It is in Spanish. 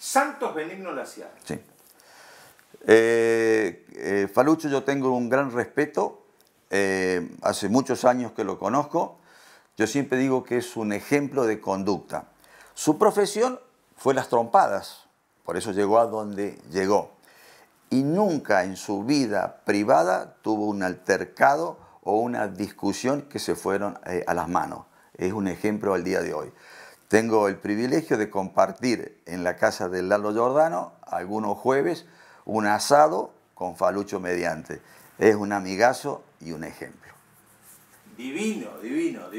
Santos Benigno Laciar. Sí. Eh, eh, Falucho yo tengo un gran respeto, eh, hace muchos años que lo conozco, yo siempre digo que es un ejemplo de conducta. Su profesión fue las trompadas, por eso llegó a donde llegó. Y nunca en su vida privada tuvo un altercado o una discusión que se fueron a las manos. Es un ejemplo al día de hoy. Tengo el privilegio de compartir en la casa de Lalo Giordano algunos jueves un asado con Falucho mediante. Es un amigazo y un ejemplo. Divino, divino, divino.